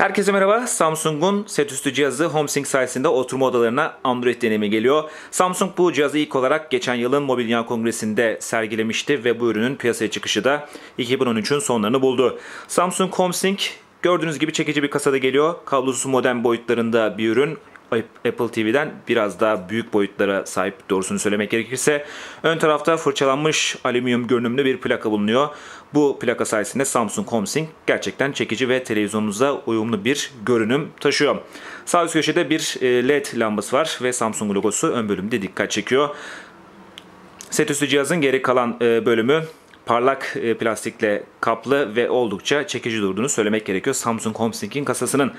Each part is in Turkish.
Herkese merhaba. Samsung'un set üstü cihazı HomeSync sayesinde oturma odalarına Android deneyimi geliyor. Samsung bu cihazı ilk olarak geçen yılın Mobil Dünya Kongresi'nde sergilemişti ve bu ürünün piyasaya çıkışı da 2013'ün sonlarını buldu. Samsung HomeSync Gördüğünüz gibi çekici bir kasada geliyor. Kablosuz modem boyutlarında bir ürün. Apple TV'den biraz daha büyük boyutlara sahip doğrusunu söylemek gerekirse. Ön tarafta fırçalanmış alüminyum görünümlü bir plaka bulunuyor. Bu plaka sayesinde Samsung HomeSync gerçekten çekici ve televizyonunuza uyumlu bir görünüm taşıyor. Sağ üst köşede bir e, LED lambası var ve Samsung logosu ön bölümde dikkat çekiyor. Set üstü cihazın geri kalan e, bölümü parlak e, plastikle kaplı ve oldukça çekici durduğunu söylemek gerekiyor Samsung HomeSync'in kasasının.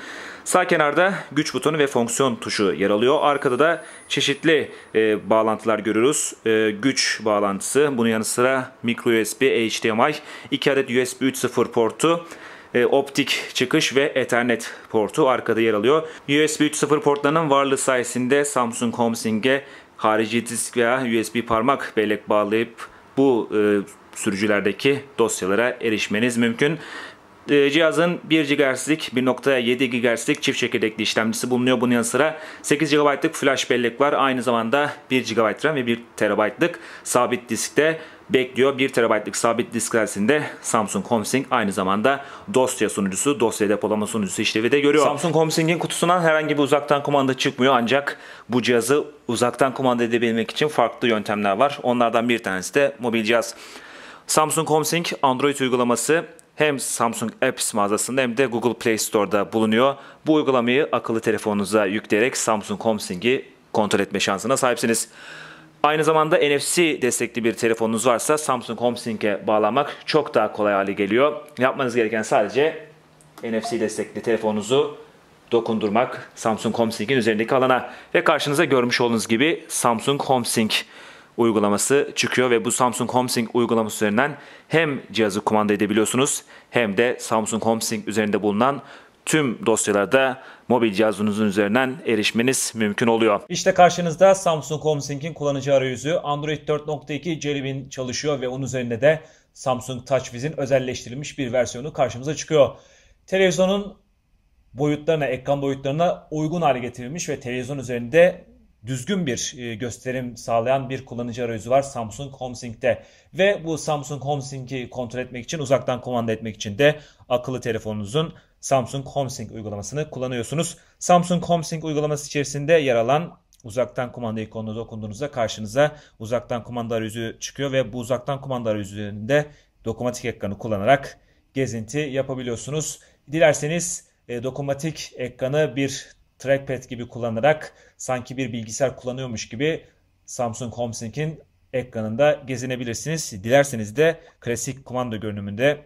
Sağ kenarda güç butonu ve fonksiyon tuşu yer alıyor. Arkada da çeşitli e, bağlantılar görürüz. E, güç bağlantısı, bunun yanı sıra micro USB, HDMI, 2 adet USB 3.0 portu, e, optik çıkış ve Ethernet portu arkada yer alıyor. USB 3.0 portlarının varlığı sayesinde Samsung HomeSync'e harici disk veya USB parmak bellek bağlayıp bu e, sürücülerdeki dosyalara erişmeniz mümkün. Ee, cihazın 1 GHz'lik 1.7 GHz'lik çift çekirdekli işlemcisi bulunuyor. Bunun yanı sıra 8 GB'lık flash bellek var. Aynı zamanda 1 GB RAM ve 1 TB'lık sabit diskte bekliyor. 1 TB'lık sabit disk içerisinde Samsung HomeSync aynı zamanda dosya sunucusu, dosya depolama sunucusu işlevi de görüyor. Samsung HomeSync'in kutusundan herhangi bir uzaktan kumanda çıkmıyor ancak bu cihazı uzaktan kumanda edebilmek için farklı yöntemler var. Onlardan bir tanesi de mobil cihaz. Samsung HomeSync Android uygulaması hem Samsung Apps mağazasında hem de Google Play Store'da bulunuyor. Bu uygulamayı akıllı telefonunuza yükleyerek Samsung HomeSync'i kontrol etme şansına sahipsiniz. Aynı zamanda NFC destekli bir telefonunuz varsa Samsung HomeSync'e bağlanmak çok daha kolay hale geliyor. Yapmanız gereken sadece NFC destekli telefonunuzu dokundurmak Samsung HomeSync'in üzerindeki alana ve karşınıza görmüş olduğunuz gibi Samsung HomeSync uygulaması çıkıyor ve bu Samsung HomeSync uygulaması üzerinden hem cihazı kumanda edebiliyorsunuz hem de Samsung HomeSync üzerinde bulunan tüm dosyalarda mobil cihazınızın üzerinden erişmeniz mümkün oluyor. İşte karşınızda Samsung HomeSync'in kullanıcı arayüzü Android 4.2 Jelly Bean çalışıyor ve onun üzerinde de Samsung TouchWiz'in özelleştirilmiş bir versiyonu karşımıza çıkıyor. Televizyonun boyutlarına, ekran boyutlarına uygun hale getirilmiş ve televizyon üzerinde düzgün bir e, gösterim sağlayan bir kullanıcı arayüzü var Samsung HomeSync'te. Ve bu Samsung HomeSync'i kontrol etmek için uzaktan kumanda etmek için de akıllı telefonunuzun Samsung HomeSync uygulamasını kullanıyorsunuz. Samsung HomeSync uygulaması içerisinde yer alan uzaktan kumanda ikonuna dokunduğunuzda karşınıza uzaktan kumanda arayüzü çıkıyor ve bu uzaktan kumanda arayüzünde dokunmatik ekranı kullanarak gezinti yapabiliyorsunuz. Dilerseniz e, dokunmatik ekranı bir trackpad gibi kullanarak sanki bir bilgisayar kullanıyormuş gibi Samsung HomeSync'in ekranında gezinebilirsiniz. Dilerseniz de klasik kumanda görünümünde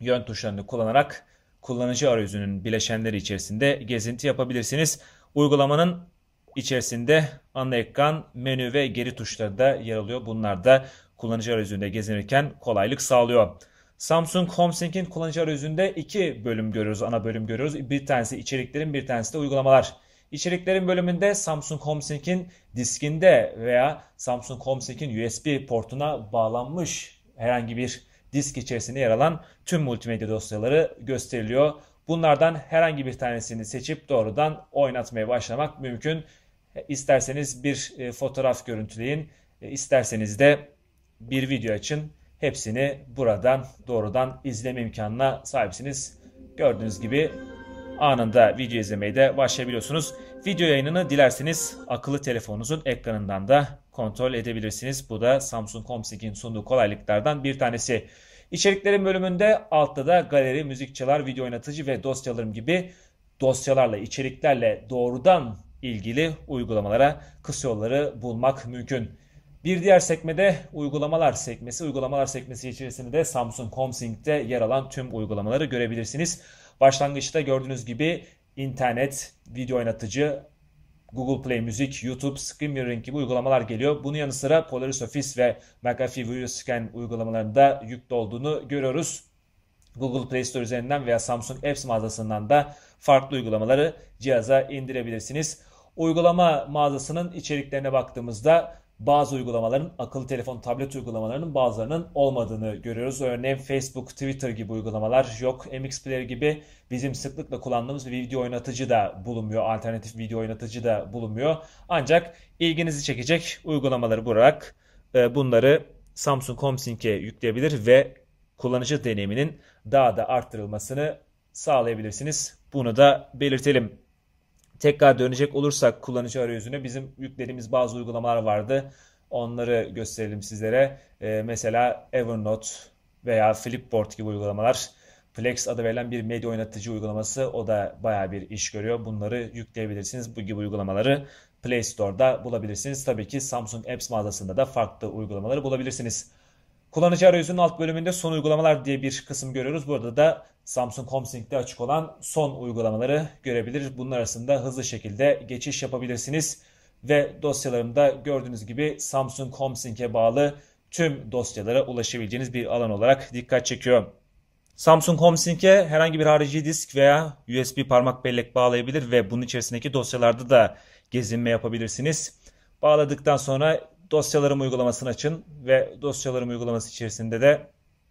yön tuşlarını kullanarak kullanıcı arayüzünün bileşenleri içerisinde gezinti yapabilirsiniz. Uygulamanın içerisinde ana ekran, menü ve geri tuşları da yer alıyor. Bunlar da kullanıcı arayüzünde gezinirken kolaylık sağlıyor. Samsung HomeSync'in kullanıcı arayüzünde iki bölüm görüyoruz, ana bölüm görüyoruz. Bir tanesi içeriklerin, bir tanesi de uygulamalar. İçeriklerin bölümünde Samsung HomeSync'in diskinde veya Samsung HomeSync'in USB portuna bağlanmış herhangi bir disk içerisinde yer alan tüm multimedya dosyaları gösteriliyor. Bunlardan herhangi bir tanesini seçip doğrudan oynatmaya başlamak mümkün. İsterseniz bir e, fotoğraf görüntüleyin, e, isterseniz de bir video açın hepsini buradan doğrudan izleme imkanına sahipsiniz. Gördüğünüz gibi anında video izlemeyi de başlayabiliyorsunuz. Video yayınını dilerseniz akıllı telefonunuzun ekranından da kontrol edebilirsiniz. Bu da Samsung Comsync'in sunduğu kolaylıklardan bir tanesi. İçeriklerin bölümünde altta da galeri, müzikçiler, video oynatıcı ve dosyalarım gibi dosyalarla, içeriklerle doğrudan ilgili uygulamalara kısa yolları bulmak mümkün. Bir diğer sekmede uygulamalar sekmesi. Uygulamalar sekmesi içerisinde de Samsung HomeSync'te yer alan tüm uygulamaları görebilirsiniz. Başlangıçta gördüğünüz gibi internet, video oynatıcı, Google Play Müzik, YouTube, Screen Mirroring gibi uygulamalar geliyor. Bunun yanı sıra Polaris Office ve McAfee Video Scan uygulamalarında yüklü olduğunu görüyoruz. Google Play Store üzerinden veya Samsung Apps mağazasından da farklı uygulamaları cihaza indirebilirsiniz. Uygulama mağazasının içeriklerine baktığımızda bazı uygulamaların akıllı telefon, tablet uygulamalarının bazılarının olmadığını görüyoruz. Örneğin Facebook, Twitter gibi uygulamalar yok. MX Player gibi bizim sıklıkla kullandığımız bir video oynatıcı da bulunmuyor. Alternatif video oynatıcı da bulunmuyor. Ancak ilginizi çekecek uygulamaları bularak e, bunları Samsung HomeSync'e yükleyebilir ve kullanıcı deneyiminin daha da arttırılmasını sağlayabilirsiniz. Bunu da belirtelim. Tekrar dönecek olursak kullanıcı arayüzüne bizim yüklediğimiz bazı uygulamalar vardı. Onları gösterelim sizlere. Ee, mesela Evernote veya Flipboard gibi uygulamalar. Plex adı verilen bir medya oynatıcı uygulaması. O da baya bir iş görüyor. Bunları yükleyebilirsiniz. Bu gibi uygulamaları Play Store'da bulabilirsiniz. Tabii ki Samsung Apps mağazasında da farklı uygulamaları bulabilirsiniz. Kullanıcı arayüzünün alt bölümünde son uygulamalar diye bir kısım görüyoruz. Burada da Samsung HomeSync'te açık olan son uygulamaları görebilir. Bunun arasında hızlı şekilde geçiş yapabilirsiniz. Ve dosyalarımda gördüğünüz gibi Samsung HomeSync'e bağlı tüm dosyalara ulaşabileceğiniz bir alan olarak dikkat çekiyor. Samsung HomeSync'e herhangi bir harici disk veya USB parmak bellek bağlayabilir ve bunun içerisindeki dosyalarda da gezinme yapabilirsiniz. Bağladıktan sonra Dosyalarım uygulamasını açın ve dosyalarım uygulaması içerisinde de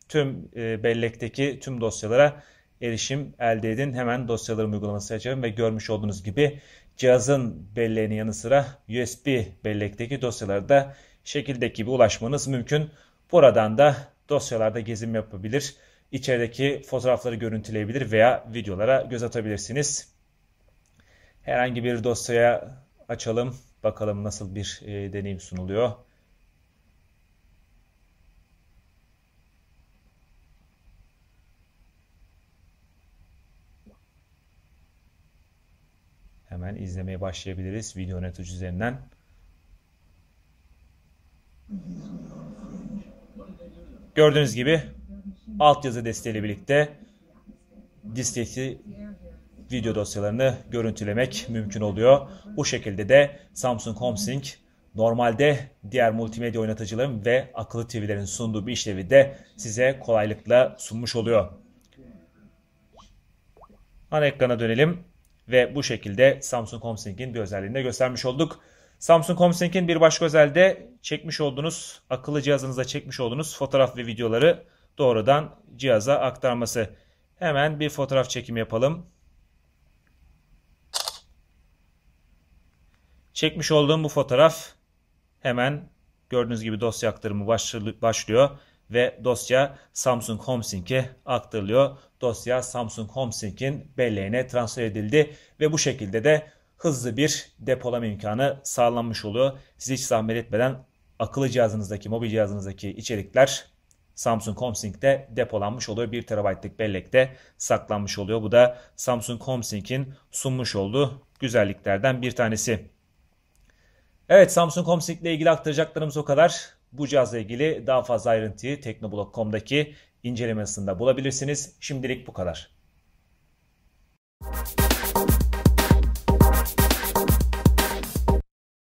tüm e, bellekteki tüm dosyalara erişim elde edin. Hemen dosyalarım uygulaması açalım ve görmüş olduğunuz gibi cihazın belleğinin yanı sıra USB bellekteki dosyalara da şekildeki gibi ulaşmanız mümkün. Buradan da dosyalarda gezim yapabilir, içerideki fotoğrafları görüntüleyebilir veya videolara göz atabilirsiniz. Herhangi bir dosyaya açalım. Bakalım nasıl bir e, deneyim sunuluyor. Hemen izlemeye başlayabiliriz video yönetici üzerinden. Gördüğünüz gibi altyazı desteğiyle birlikte disteki video dosyalarını görüntülemek mümkün oluyor. Bu şekilde de Samsung HomeSync normalde diğer multimedya oynatıcıların ve akıllı TV'lerin sunduğu bir işlevi de size kolaylıkla sunmuş oluyor. Ana ekrana dönelim ve bu şekilde Samsung HomeSync'in bir özelliğini de göstermiş olduk. Samsung HomeSync'in bir başka özelliği de çekmiş olduğunuz, akıllı cihazınıza çekmiş olduğunuz fotoğraf ve videoları doğrudan cihaza aktarması. Hemen bir fotoğraf çekimi yapalım. Çekmiş olduğum bu fotoğraf hemen gördüğünüz gibi dosya aktarımı başlıyor ve dosya Samsung HomeSync'e aktarılıyor. Dosya Samsung HomeSync'in belleğine transfer edildi ve bu şekilde de hızlı bir depolama imkanı sağlanmış oluyor. Siz hiç zahmet etmeden akıllı cihazınızdaki, mobil cihazınızdaki içerikler Samsung HomeSync'te depolanmış oluyor. 1 TB'lık bellekte saklanmış oluyor. Bu da Samsung HomeSync'in sunmuş olduğu güzelliklerden bir tanesi. Evet Samsung Samsung.com ile ilgili aktaracaklarımız o kadar. Bu cihazla ilgili daha fazla ayrıntıyı teknoblog.com'daki incelemesinde bulabilirsiniz. Şimdilik bu kadar. Müzik